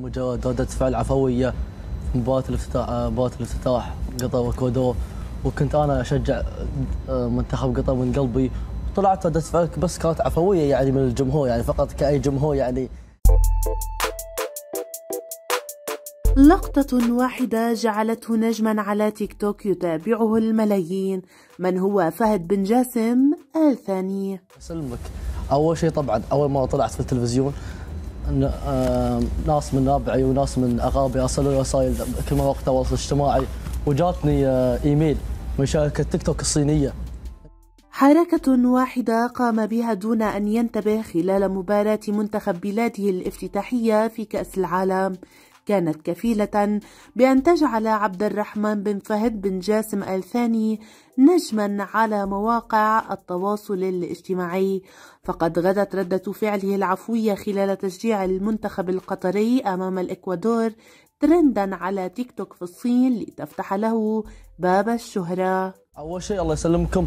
مجرد ردة فعل عفوية في مباراة الافتتاح آه، مباراة الافتتاح قطر وكودو وكنت انا اشجع آه، منتخب قطر من قلبي وطلعت ردة فعل بس كانت عفوية يعني من الجمهور يعني فقط كأي جمهور يعني لقطة واحدة جعلته نجما على تيك توك يتابعه الملايين من هو فهد بن جاسم الثاني أسلمك أول شيء طبعا أول مرة طلعت في التلفزيون آه، ناس من نابعي وناس من اغابي ارسلوا لي رسائل كل مواقع التواصل الاجتماعي وجاتني آه، ايميل من شركه تيك توك الصينيه حركة واحدة قام بها دون أن ينتبه خلال مباراة منتخب بلاده الافتتاحية في كأس العالم كانت كفيلة بأن تجعل عبد الرحمن بن فهد بن جاسم الثاني نجما على مواقع التواصل الاجتماعي فقد غدت ردة فعله العفوية خلال تشجيع المنتخب القطري أمام الإكوادور ترندا على تيك توك في الصين لتفتح له باب الشهرة أول شيء الله يسلمكم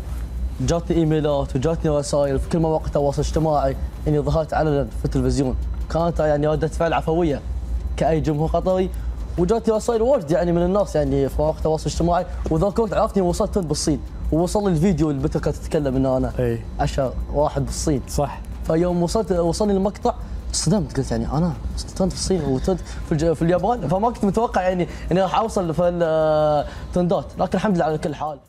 جاتني ايميلات وجاتني رسائل في كل مواقع التواصل الاجتماعي اني ظهرت علنا في التلفزيون كانت يعني رده فعل عفويه كاي جمهور قطري وجاتني رسائل واجد يعني من الناس يعني في مواقع التواصل الاجتماعي وذاك الوقت عرفتني وصلت بالصين ووصل لي الفيديو اللي بتر كانت تتكلم انه انا اي اشهر واحد بالصين صح فيوم وصلت وصلني المقطع صدمت قلت يعني انا استلمت في الصين وتد في, في اليابان فما كنت متوقع يعني اني راح اوصل في التندات لكن الحمد لله على كل حال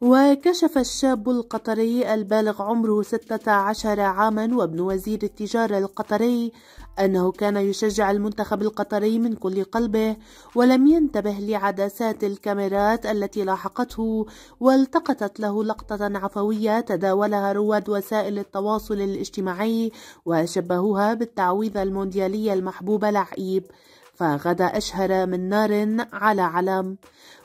وكشف الشاب القطري البالغ عمره 16 عاما وابن وزير التجارة القطري أنه كان يشجع المنتخب القطري من كل قلبه ولم ينتبه لعدسات الكاميرات التي لاحقته والتقطت له لقطة عفوية تداولها رواد وسائل التواصل الاجتماعي وشبهوها بالتعويذة المونديالية المحبوبة لعيب فغدا أشهر من نار على علم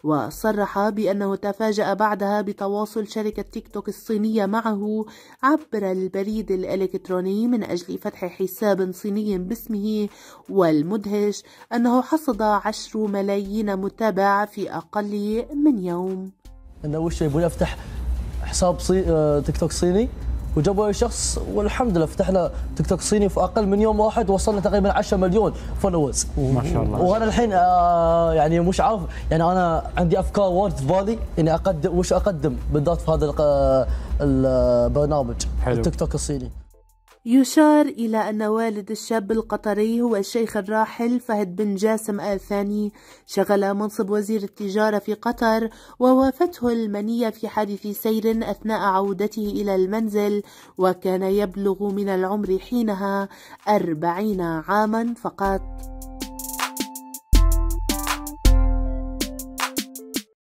وصرح بأنه تفاجأ بعدها بتواصل شركة تيك توك الصينية معه عبر البريد الإلكتروني من أجل فتح حساب صيني باسمه والمدهش أنه حصد عشر ملايين متابع في أقل من يوم أنا وش يبغى أفتح حساب صي... آه، تيك توك صيني وجابوا اي شخص والحمد لله فتحنا تيك توك صيني في اقل من يوم واحد وصلنا تقريبا 10 مليون فولورز ما شاء الله وانا الحين آه يعني مش عارف يعني انا عندي افكار وورد في بالي اني اقدم وش اقدم بالذات في هذا البرنامج آه، التيك توك الصيني يشار إلى أن والد الشاب القطري هو الشيخ الراحل فهد بن جاسم آل ثاني شغل منصب وزير التجارة في قطر ووافته المنية في حادث سير أثناء عودته إلى المنزل وكان يبلغ من العمر حينها أربعين عاما فقط